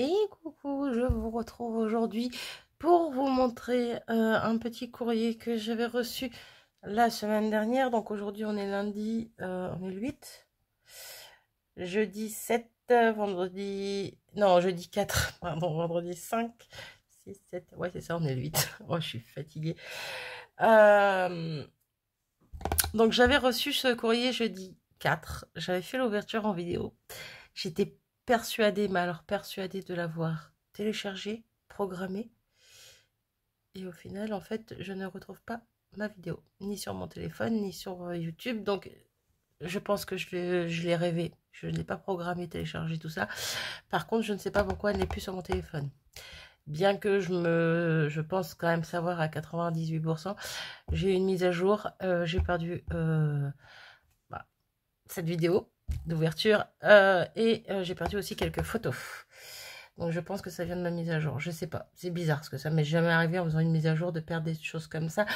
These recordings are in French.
Et coucou, je vous retrouve aujourd'hui pour vous montrer euh, un petit courrier que j'avais reçu la semaine dernière. Donc aujourd'hui on est lundi, euh, on est le 8, jeudi 7, vendredi, non jeudi 4, pardon, vendredi 5, 6, 7, ouais c'est ça, on est le 8. oh je suis fatiguée. Euh, donc j'avais reçu ce courrier jeudi 4, j'avais fait l'ouverture en vidéo. J'étais persuadé, mais alors persuadé de l'avoir téléchargé, programmé. Et au final, en fait, je ne retrouve pas ma vidéo, ni sur mon téléphone, ni sur euh, YouTube. Donc, je pense que je l'ai rêvé. Je n'ai pas programmé, téléchargé, tout ça. Par contre, je ne sais pas pourquoi elle n'est plus sur mon téléphone. Bien que je me, je pense quand même savoir à 98%, j'ai une mise à jour. Euh, j'ai perdu euh, bah, cette vidéo d'ouverture. Euh, et euh, j'ai perdu aussi quelques photos. Donc je pense que ça vient de ma mise à jour. Je sais pas. C'est bizarre parce que ça m'est jamais arrivé en faisant une mise à jour de perdre des choses comme ça.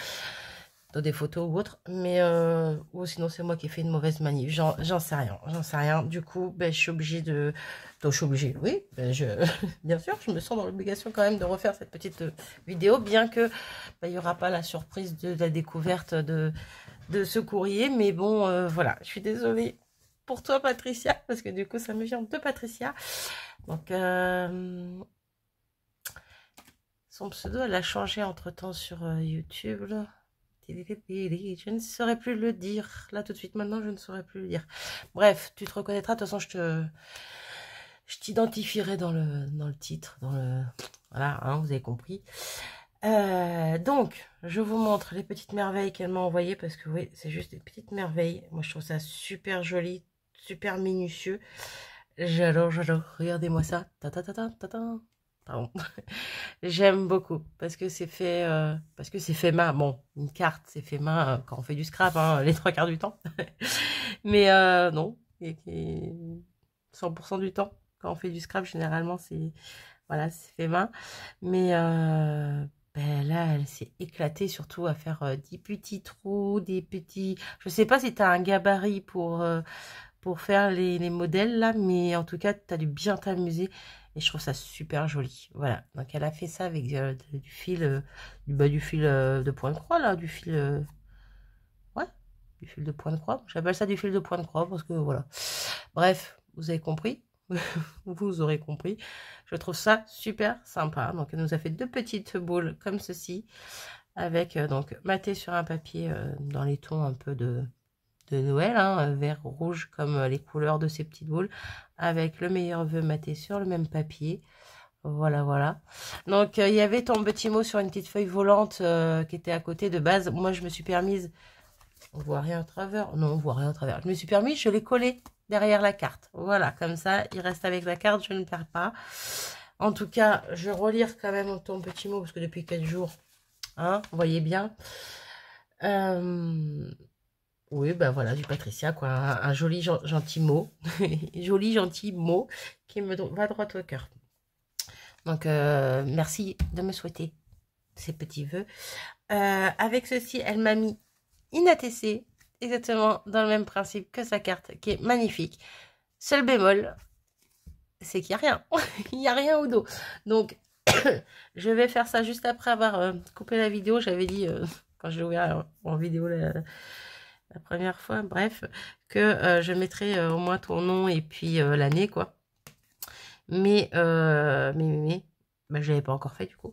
Dans des photos ou autre. Mais euh, ou sinon c'est moi qui ai fait une mauvaise manie, J'en sais rien. J'en sais rien. Du coup, ben, je suis obligée de. Donc je suis obligée, oui. Ben, bien sûr, je me sens dans l'obligation quand même de refaire cette petite vidéo. Bien que ben, il n'y aura pas la surprise de, la découverte de, de ce courrier. Mais bon, voilà, je suis désolée pour toi, Patricia, parce que du coup, ça me vient de Patricia. Donc, euh, son pseudo, elle a changé entre-temps sur euh, YouTube. Je ne saurais plus le dire. Là, tout de suite, maintenant, je ne saurais plus le dire. Bref, tu te reconnaîtras. De toute façon, je te... Je t'identifierai dans le, le titre, dans le... Voilà, hein, vous avez compris. Euh, donc, je vous montre les petites merveilles qu'elle m'a envoyées parce que oui, c'est juste des petites merveilles. Moi, je trouve ça super joli, super minutieux. J'adore, j'adore. Regardez-moi ça. Ta ta ta Pardon. J'aime beaucoup parce que c'est fait, euh, parce que c'est fait main. Bon, une carte, c'est fait main euh, quand on fait du scrap, hein, les trois quarts du temps. Mais euh, non, 100% du temps quand on fait du scrap, généralement c'est, voilà, c'est fait main. Mais ben là, elle s'est éclatée surtout à faire des petits trous, des petits. Je sais pas si tu as un gabarit pour pour faire les, modèles là, mais en tout cas, tu as dû bien t'amuser et je trouve ça super joli. Voilà, donc elle a fait ça avec euh, du fil, euh, du, bas du fil euh, de point de croix là, du fil, ouais, du fil de point de croix. J'appelle ça du fil de point de croix parce que voilà. Bref, vous avez compris, vous aurez compris. Je trouve ça super sympa. Donc elle nous a fait deux petites boules comme ceci avec donc maté sur un papier dans les tons un peu de de Noël, hein, vert rouge comme euh, les couleurs de ces petites boules, avec le meilleur vœu maté sur le même papier. Voilà, voilà. Donc, euh, il y avait ton petit mot sur une petite feuille volante euh, qui était à côté de base. Moi, je me suis permise... On voit rien au travers. Non, on voit rien au travers. Je me suis permise, je l'ai collé derrière la carte. Voilà, comme ça, il reste avec la carte, je ne perds pas. En tout cas, je relire quand même ton petit mot, parce que depuis 4 jours, hein, vous voyez bien. Euh... Oui, ben voilà, du Patricia, quoi. Un, joli, gentil mot. joli, gentil mot qui me va droit au cœur. Donc, euh, merci de me souhaiter ces petits vœux. Euh, avec ceci, elle m'a mis une exactement dans le même principe que sa carte, qui est magnifique. Seul bémol, c'est qu'il n'y a rien. Il n'y a rien au dos. Donc, je vais faire ça juste après avoir euh, coupé la vidéo. J'avais dit, quand je j'ai ouvert en vidéo la la première fois, bref, que euh, je mettrai euh, au moins ton nom et puis euh, l'année, quoi. Mais, mais, mais, mais bah, je l'avais pas encore fait, du coup.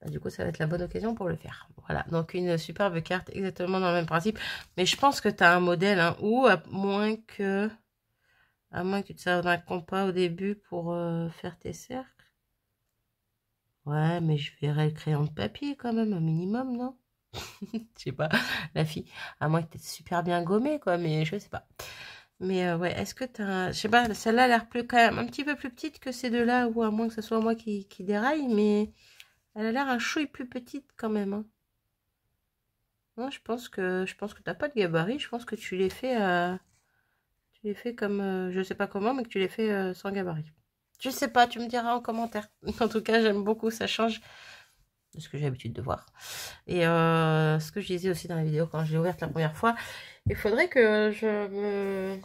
Bah, du coup, ça va être la bonne occasion pour le faire. Voilà, donc une superbe carte, exactement dans le même principe. Mais je pense que tu as un modèle, hein, ou à moins que... À moins que tu te serves d'un compas au début pour faire tes cercles. Ouais, mais je verrai le crayon de papier quand même, un minimum, non je sais pas, la fille, à moins que était super bien gommée, quoi, mais je sais pas. Mais euh, ouais, est-ce que tu as Je sais pas, celle-là a l'air plus quand même un petit peu plus petite que ces deux-là, ou à moins que ce soit moi qui, qui déraille, mais elle a l'air un chouille plus petite quand même. Hein. Non, je pense que je pense que t'as pas de gabarit, je pense que tu les fait euh, tu les fait comme euh, je sais pas comment, mais que tu les fait sans gabarit. Je sais pas, tu me diras en commentaire. En tout cas, j'aime beaucoup, ça change ce que j'ai l'habitude de voir. Et euh, ce que je disais aussi dans la vidéo quand je l'ai ouverte la première fois, il faudrait que je me...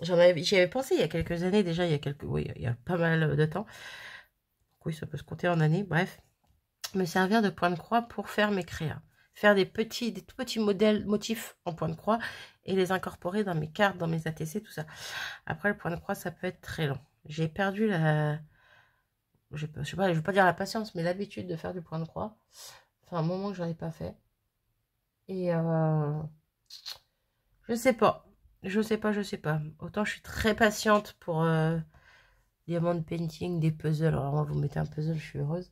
J'y avais, pensé il y a quelques années déjà, il y a quelques... Oui, il y a pas mal de temps. Oui, ça peut se compter en années, bref. Me servir de point de croix pour faire mes créas. Faire des petits, des tout petits modèles, motifs en point de croix et les incorporer dans mes cartes, dans mes ATC, tout ça. Après, le point de croix, ça peut être très long. J'ai perdu la je ne sais pas, je veux pas dire la patience, mais l'habitude de faire du point de croix. Enfin, un moment que je n'en ai pas fait. Et euh, je sais pas. Je sais pas, je sais pas. Autant je suis très patiente pour euh, Diamant diamond painting, des puzzles. Alors, moi, vous mettez un puzzle, je suis heureuse.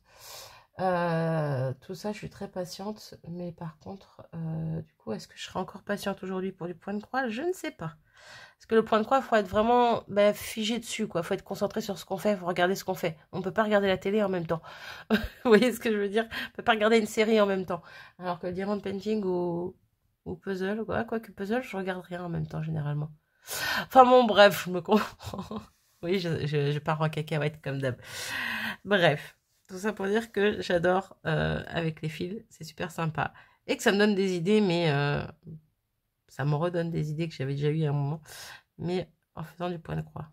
Euh, tout ça, je suis très patiente, mais par contre, euh, du coup, est-ce que je serai encore patiente aujourd'hui pour du point de croix Je ne sais pas. Parce que le point de croix, il faut être vraiment bah, figé dessus, quoi. faut être concentré sur ce qu'on fait, il faut regarder ce qu'on fait. On ne peut pas regarder la télé en même temps. Vous voyez ce que je veux dire On peut pas regarder une série en même temps. Alors que diamant painting ou, ou puzzle, quoi, quoi que puzzle, je regarde rien en même temps, généralement. Enfin bon, bref, je me comprends. oui, je, je, je pars en cacahuète comme d'hab. Bref. Tout ça pour dire que j'adore euh, avec les fils, c'est super sympa. Et que ça me donne des idées, mais euh, ça me redonne des idées que j'avais déjà eues à un moment. Mais en faisant du point de croix.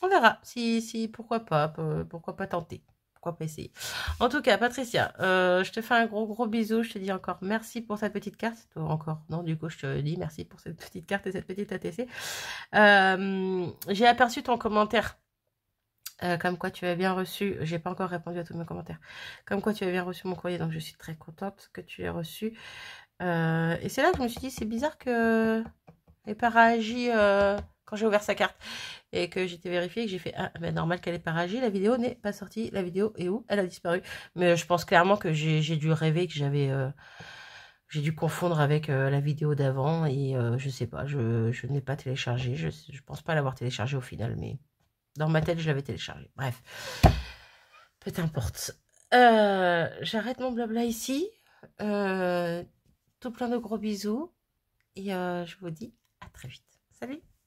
On verra, si, si, pourquoi pas, pourquoi pas tenter, pourquoi pas essayer. En tout cas, Patricia, euh, je te fais un gros gros bisou, je te dis encore merci pour cette petite carte, Toi, encore, non, du coup, je te dis merci pour cette petite carte et cette petite ATC. J'ai aperçu ton commentaire euh, comme quoi tu as bien reçu, j'ai pas encore répondu à tous mes commentaires, comme quoi tu as bien reçu mon courrier, donc je suis très contente que tu l'aies reçu. Euh, et c'est là que je me suis dit, c'est bizarre que n'ait pas euh, quand j'ai ouvert sa carte et que j'étais vérifiée que j'ai fait, ah, mais ben, normal qu'elle est pas la vidéo n'est pas sortie, la vidéo est où Elle a disparu. Mais je pense clairement que j'ai dû rêver que j'avais... j'ai dû confondre avec la vidéo d'avant et je sais pas, je, n'ai pas téléchargé, je, je pense pas l'avoir téléchargé au final, mais dans ma tête, je l'avais téléchargé. Bref. Peu importe. Euh, j'arrête mon blabla ici. Euh, tout plein de gros bisous. Et euh, je vous dis à très vite. Salut